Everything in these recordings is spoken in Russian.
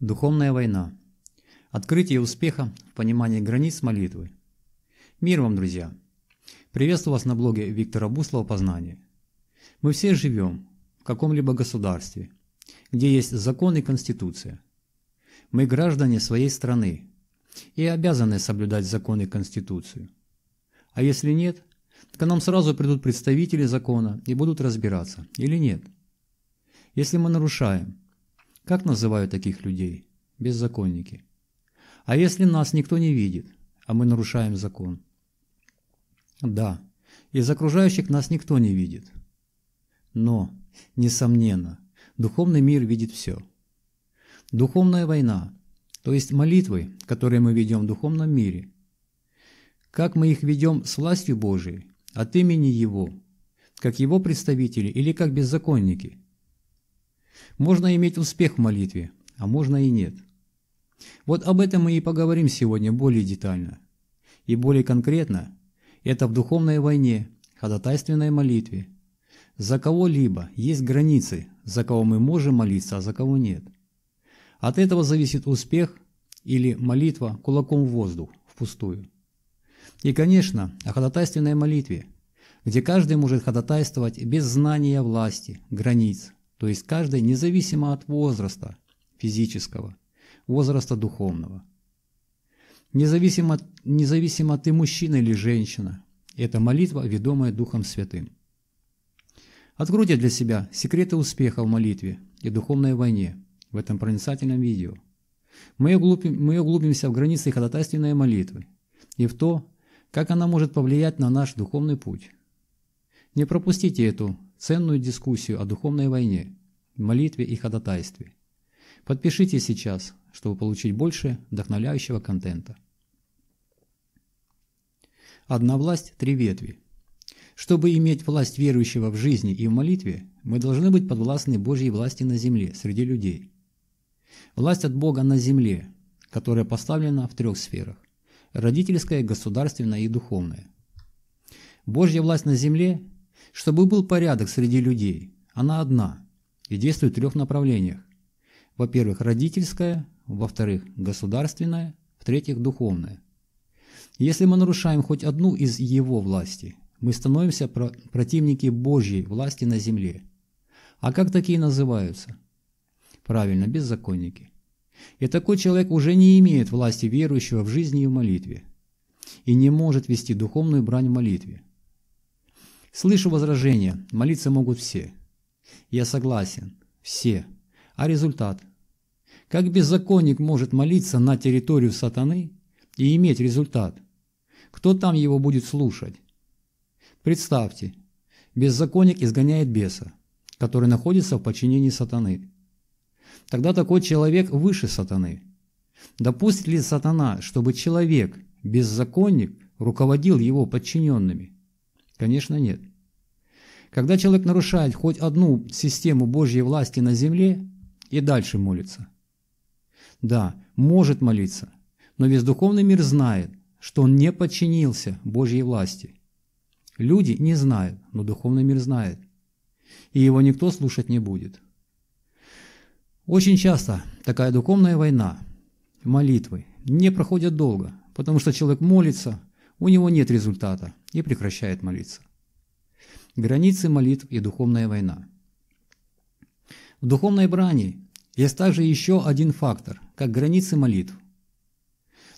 Духовная война. Открытие успеха в понимании границ молитвы. Мир вам, друзья! Приветствую вас на блоге Виктора Буслова «Познание». Мы все живем в каком-либо государстве, где есть закон и конституция. Мы граждане своей страны и обязаны соблюдать закон и конституцию. А если нет, к нам сразу придут представители закона и будут разбираться, или нет. Если мы нарушаем – как называют таких людей? Беззаконники. А если нас никто не видит, а мы нарушаем закон? Да, из окружающих нас никто не видит. Но, несомненно, духовный мир видит все. Духовная война, то есть молитвы, которые мы ведем в духовном мире. Как мы их ведем с властью Божией, от имени Его, как Его представители или как беззаконники – можно иметь успех в молитве, а можно и нет. Вот об этом мы и поговорим сегодня более детально. И более конкретно, это в духовной войне, ходатайственной молитве. За кого-либо есть границы, за кого мы можем молиться, а за кого нет. От этого зависит успех или молитва кулаком в воздух, впустую. И, конечно, о ходатайственной молитве, где каждый может ходатайствовать без знания власти, границ, то есть каждый независимо от возраста физического, возраста духовного. Независимо, независимо ты мужчина или женщина, это молитва, ведомая Духом Святым. Откройте для себя секреты успеха в молитве и духовной войне в этом проницательном видео. Мы, углубим, мы углубимся в границы ходатайственной молитвы и в то, как она может повлиять на наш духовный путь. Не пропустите эту ценную дискуссию о духовной войне, молитве и ходатайстве. Подпишитесь сейчас, чтобы получить больше вдохновляющего контента. Одна власть – три ветви. Чтобы иметь власть верующего в жизни и в молитве, мы должны быть подвластны Божьей власти на земле, среди людей. Власть от Бога на земле, которая поставлена в трех сферах – родительская, государственная и духовная. Божья власть на земле чтобы был порядок среди людей, она одна и действует в трех направлениях. Во-первых, родительская, во-вторых, государственная, в-третьих, духовная. Если мы нарушаем хоть одну из его власти, мы становимся про противники Божьей власти на земле. А как такие называются? Правильно, беззаконники. И такой человек уже не имеет власти верующего в жизни и в молитве. И не может вести духовную брань в молитве. Слышу возражения, молиться могут все. Я согласен, все. А результат? Как беззаконник может молиться на территорию сатаны и иметь результат? Кто там его будет слушать? Представьте, беззаконник изгоняет беса, который находится в подчинении сатаны. Тогда такой человек выше сатаны. Допустит ли сатана, чтобы человек, беззаконник, руководил его подчиненными? Конечно, нет. Когда человек нарушает хоть одну систему Божьей власти на земле и дальше молится. Да, может молиться, но весь духовный мир знает, что он не подчинился Божьей власти. Люди не знают, но духовный мир знает. И его никто слушать не будет. Очень часто такая духовная война, молитвы, не проходят долго, потому что человек молится, у него нет результата – и прекращает молиться. Границы молитв и духовная война. В духовной брани есть также еще один фактор, как границы молитв.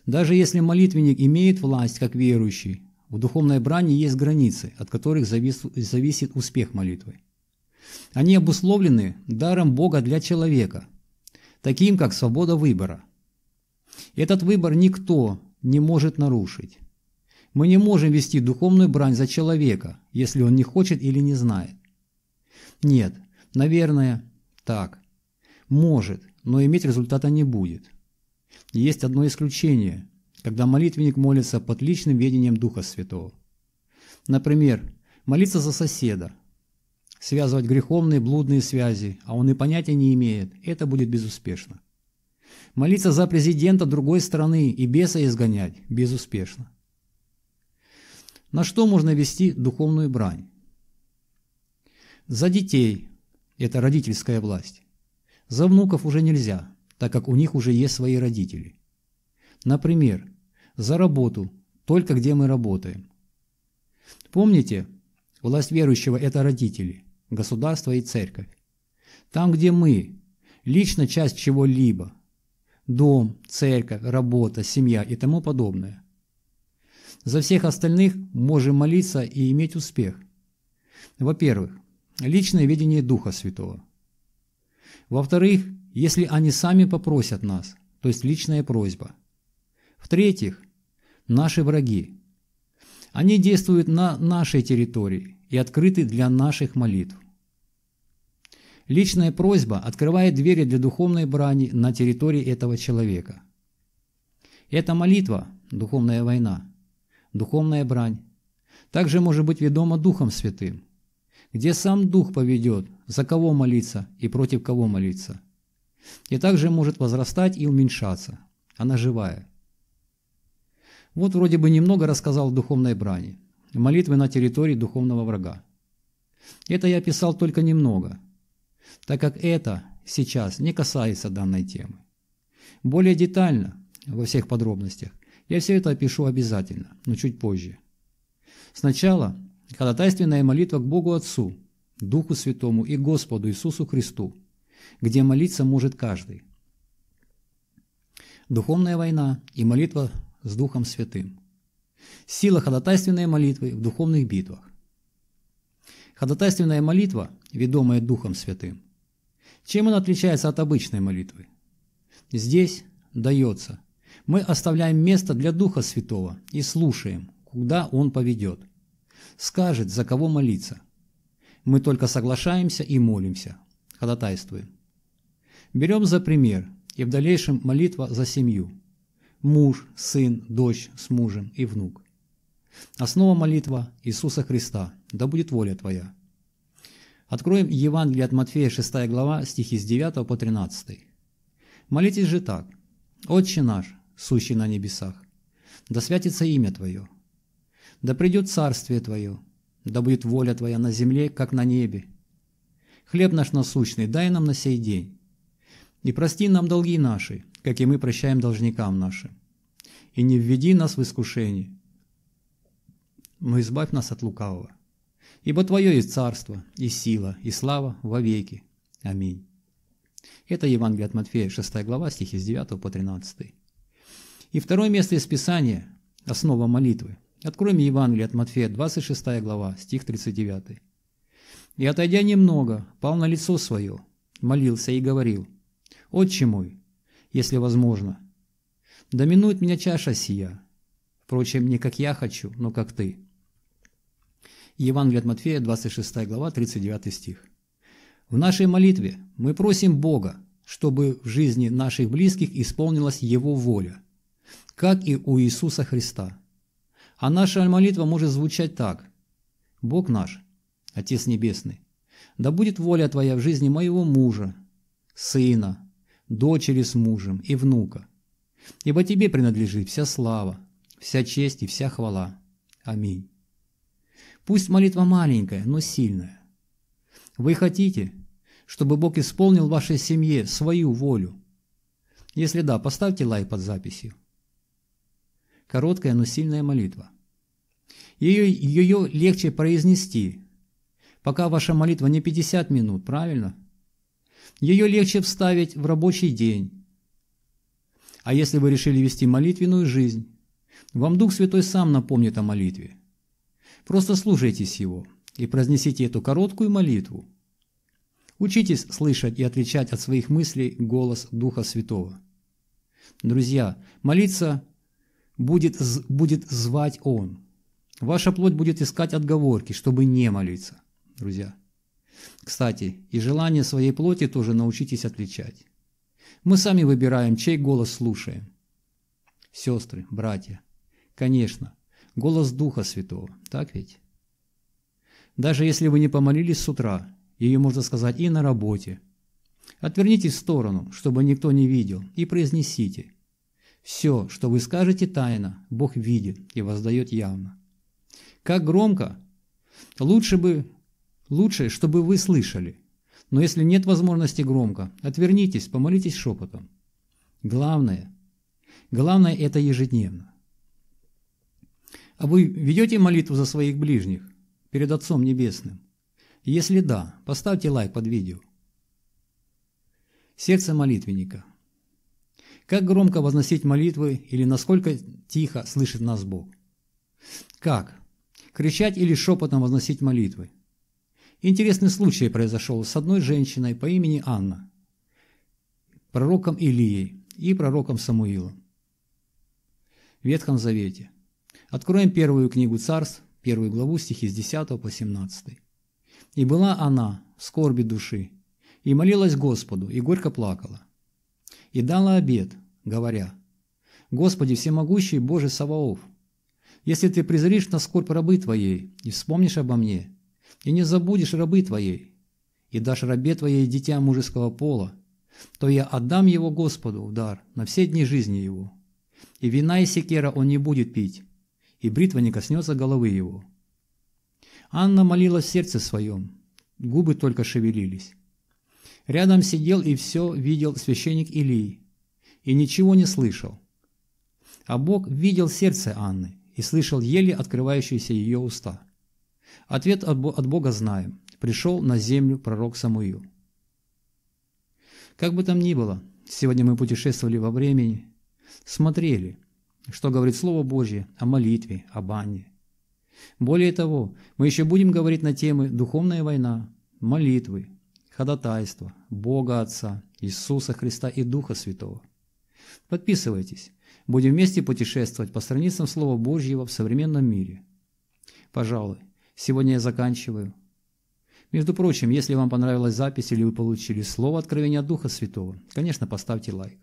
Даже если молитвенник имеет власть как верующий, в духовной брани есть границы, от которых завис, зависит успех молитвы. Они обусловлены даром Бога для человека, таким как свобода выбора. Этот выбор никто не может нарушить. Мы не можем вести духовную брань за человека, если он не хочет или не знает. Нет, наверное, так. Может, но иметь результата не будет. Есть одно исключение, когда молитвенник молится под личным ведением Духа Святого. Например, молиться за соседа, связывать греховные блудные связи, а он и понятия не имеет, это будет безуспешно. Молиться за президента другой страны и беса изгонять безуспешно. На что можно вести духовную брань? За детей – это родительская власть. За внуков уже нельзя, так как у них уже есть свои родители. Например, за работу – только где мы работаем. Помните, власть верующего – это родители, государство и церковь. Там, где мы – лично часть чего-либо – дом, церковь, работа, семья и тому подобное. За всех остальных можем молиться и иметь успех. Во-первых, личное видение Духа Святого. Во-вторых, если они сами попросят нас, то есть личная просьба. В-третьих, наши враги. Они действуют на нашей территории и открыты для наших молитв. Личная просьба открывает двери для духовной брани на территории этого человека. Эта молитва – духовная война – духовная брань. Также может быть ведомо Духом Святым, где сам Дух поведет, за кого молиться и против кого молиться. И также может возрастать и уменьшаться. Она живая. Вот вроде бы немного рассказал о духовной брани, молитвы на территории духовного врага. Это я писал только немного, так как это сейчас не касается данной темы. Более детально, во всех подробностях, я все это опишу обязательно, но чуть позже. Сначала ходатайственная молитва к Богу Отцу, Духу Святому и Господу Иисусу Христу, где молиться может каждый. Духовная война и молитва с Духом Святым. Сила ходатайственной молитвы в духовных битвах. Ходатайственная молитва, ведомая Духом Святым. Чем она отличается от обычной молитвы? Здесь дается мы оставляем место для Духа Святого и слушаем, куда Он поведет. Скажет, за кого молиться. Мы только соглашаемся и молимся, ходатайствуем. Берем за пример и в дальнейшем молитва за семью. Муж, сын, дочь с мужем и внук. Основа молитва Иисуса Христа, да будет воля Твоя. Откроем Евангелие от Матфея 6 глава, стихи с 9 по 13. Молитесь же так. «Отче наш, сущий на небесах, да святится имя Твое, да придет царствие Твое, да будет воля Твоя на земле, как на небе. Хлеб наш насущный дай нам на сей день, и прости нам долги наши, как и мы прощаем должникам нашим, и не введи нас в искушение, но избавь нас от лукавого. Ибо Твое есть царство, и сила, и слава вовеки. Аминь. Это Евангелие от Матфея, 6 глава, стихи с 9 по 13. И второе место из Писания, основа молитвы. Откроем Евангелие от Матфея, 26 глава, стих 39. «И отойдя немного, пал на лицо свое, молился и говорил, «Отче мой, если возможно, доминует меня чаша сия, впрочем, не как я хочу, но как ты». Евангелие от Матфея, 26 глава, 39 стих. В нашей молитве мы просим Бога, чтобы в жизни наших близких исполнилась Его воля – как и у Иисуса Христа. А наша молитва может звучать так. «Бог наш, Отец Небесный, да будет воля Твоя в жизни моего мужа, сына, дочери с мужем и внука, ибо Тебе принадлежит вся слава, вся честь и вся хвала. Аминь». Пусть молитва маленькая, но сильная. Вы хотите, чтобы Бог исполнил в вашей семье свою волю? Если да, поставьте лайк под записью. Короткая, но сильная молитва. Ее, ее легче произнести, пока ваша молитва не 50 минут, правильно? Ее легче вставить в рабочий день. А если вы решили вести молитвенную жизнь, вам Дух Святой сам напомнит о молитве. Просто слушайтесь Его и произнесите эту короткую молитву. Учитесь слышать и отличать от своих мыслей голос Духа Святого. Друзья, молиться будет, будет звать Он. Ваша плоть будет искать отговорки, чтобы не молиться, друзья. Кстати, и желание своей плоти тоже научитесь отличать. Мы сами выбираем, чей голос слушаем. Сестры, братья, конечно, голос Духа Святого, так ведь? Даже если вы не помолились с утра, ее можно сказать и на работе. Отвернитесь в сторону, чтобы никто не видел, и произнесите – все, что вы скажете тайно, Бог видит и воздает явно. Как громко? Лучше бы, лучше, чтобы вы слышали. Но если нет возможности громко, отвернитесь, помолитесь шепотом. Главное, главное это ежедневно. А вы ведете молитву за своих ближних перед Отцом Небесным? Если да, поставьте лайк под видео. Сердце молитвенника – как громко возносить молитвы или насколько тихо слышит нас Бог? Как? Кричать или шепотом возносить молитвы? Интересный случай произошел с одной женщиной по имени Анна, пророком Илией и пророком Самуилом. В Ветхом Завете. Откроем первую книгу Царств, первую главу, стихи с 10 по 17. «И была она в скорби души, и молилась Господу, и горько плакала и дала обед, говоря, «Господи, всемогущий Боже Саваоф, если ты презришь на скорбь рабы твоей и вспомнишь обо мне, и не забудешь рабы твоей, и дашь рабе твоей дитя мужеского пола, то я отдам его Господу в дар на все дни жизни его. И вина и секера он не будет пить, и бритва не коснется головы его». Анна молилась в сердце своем, губы только шевелились. Рядом сидел и все видел священник Илии, и ничего не слышал. А Бог видел сердце Анны и слышал еле открывающиеся ее уста. Ответ от Бога знаем. Пришел на землю пророк Самуил. Как бы там ни было, сегодня мы путешествовали во времени, смотрели, что говорит Слово Божье о молитве, о бане. Более того, мы еще будем говорить на темы «Духовная война», «Молитвы», ходатайство Бога Отца, Иисуса Христа и Духа Святого. Подписывайтесь. Будем вместе путешествовать по страницам Слова Божьего в современном мире. Пожалуй, сегодня я заканчиваю. Между прочим, если вам понравилась запись или вы получили слово откровения Духа Святого, конечно, поставьте лайк.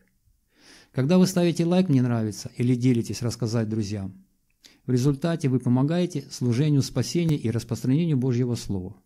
Когда вы ставите лайк «Мне нравится» или делитесь рассказать друзьям, в результате вы помогаете служению спасения и распространению Божьего Слова –